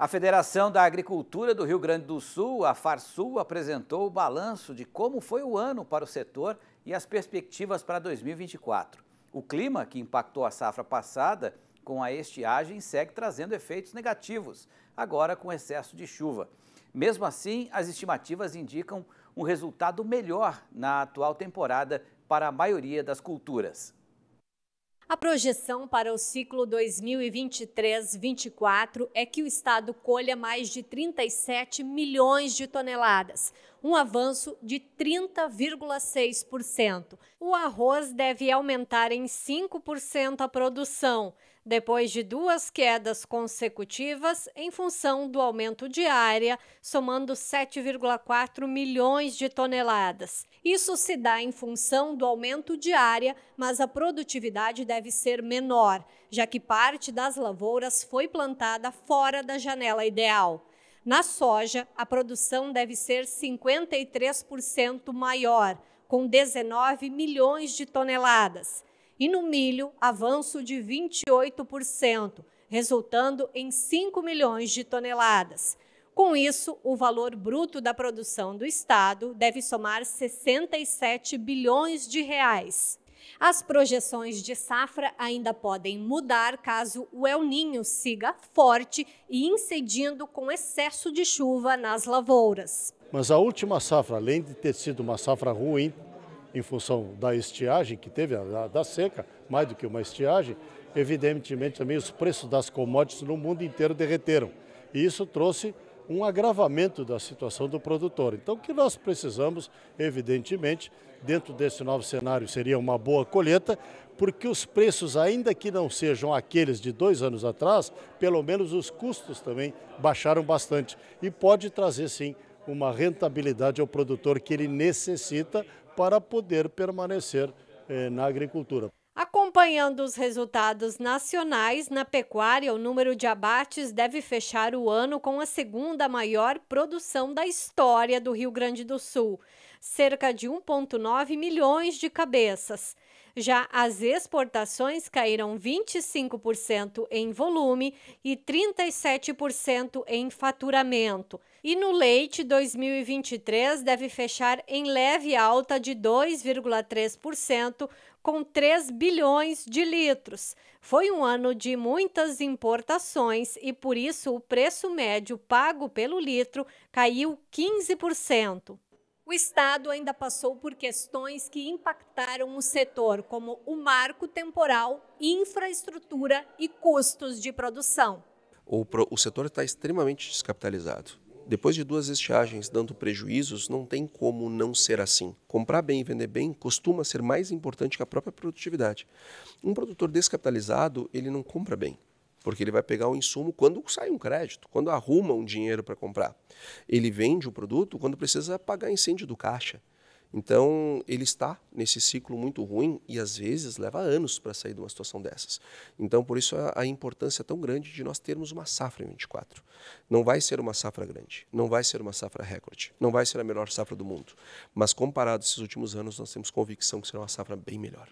A Federação da Agricultura do Rio Grande do Sul, a FARSUL, apresentou o balanço de como foi o ano para o setor e as perspectivas para 2024. O clima, que impactou a safra passada com a estiagem, segue trazendo efeitos negativos, agora com excesso de chuva. Mesmo assim, as estimativas indicam um resultado melhor na atual temporada para a maioria das culturas. A projeção para o ciclo 2023-24 é que o estado colha mais de 37 milhões de toneladas, um avanço de 30,6%. O arroz deve aumentar em 5% a produção, depois de duas quedas consecutivas em função do aumento de área, somando 7,4 milhões de toneladas. Isso se dá em função do aumento de área, mas a produtividade deve ser menor, já que parte das lavouras foi plantada fora da janela ideal. Na soja, a produção deve ser 53% maior, com 19 milhões de toneladas. E no milho, avanço de 28%, resultando em 5 milhões de toneladas. Com isso, o valor bruto da produção do Estado deve somar 67 bilhões de reais. As projeções de safra ainda podem mudar caso o El Ninho siga forte e incidindo com excesso de chuva nas lavouras. Mas a última safra, além de ter sido uma safra ruim, em função da estiagem que teve, da seca, mais do que uma estiagem, evidentemente também os preços das commodities no mundo inteiro derreteram. E isso trouxe um agravamento da situação do produtor. Então, o que nós precisamos, evidentemente, dentro desse novo cenário, seria uma boa colheita, porque os preços, ainda que não sejam aqueles de dois anos atrás, pelo menos os custos também baixaram bastante e pode trazer, sim, uma rentabilidade ao produtor que ele necessita para poder permanecer eh, na agricultura. Acompanhando os resultados nacionais, na pecuária, o número de abates deve fechar o ano com a segunda maior produção da história do Rio Grande do Sul, cerca de 1,9 milhões de cabeças. Já as exportações caíram 25% em volume e 37% em faturamento. E no leite, 2023 deve fechar em leve alta de 2,3%, com 3 bilhões de litros. Foi um ano de muitas importações e por isso o preço médio pago pelo litro caiu 15%. O Estado ainda passou por questões que impactaram o setor, como o marco temporal, infraestrutura e custos de produção. O, o setor está extremamente descapitalizado. Depois de duas estiagens dando prejuízos, não tem como não ser assim. Comprar bem e vender bem costuma ser mais importante que a própria produtividade. Um produtor descapitalizado, ele não compra bem porque ele vai pegar o insumo quando sai um crédito, quando arruma um dinheiro para comprar. Ele vende o produto quando precisa pagar incêndio do caixa. Então, ele está nesse ciclo muito ruim e às vezes leva anos para sair de uma situação dessas. Então, por isso a, a importância tão grande de nós termos uma safra em 24. Não vai ser uma safra grande, não vai ser uma safra recorde, não vai ser a melhor safra do mundo. Mas comparado a esses últimos anos, nós temos convicção que será uma safra bem melhor.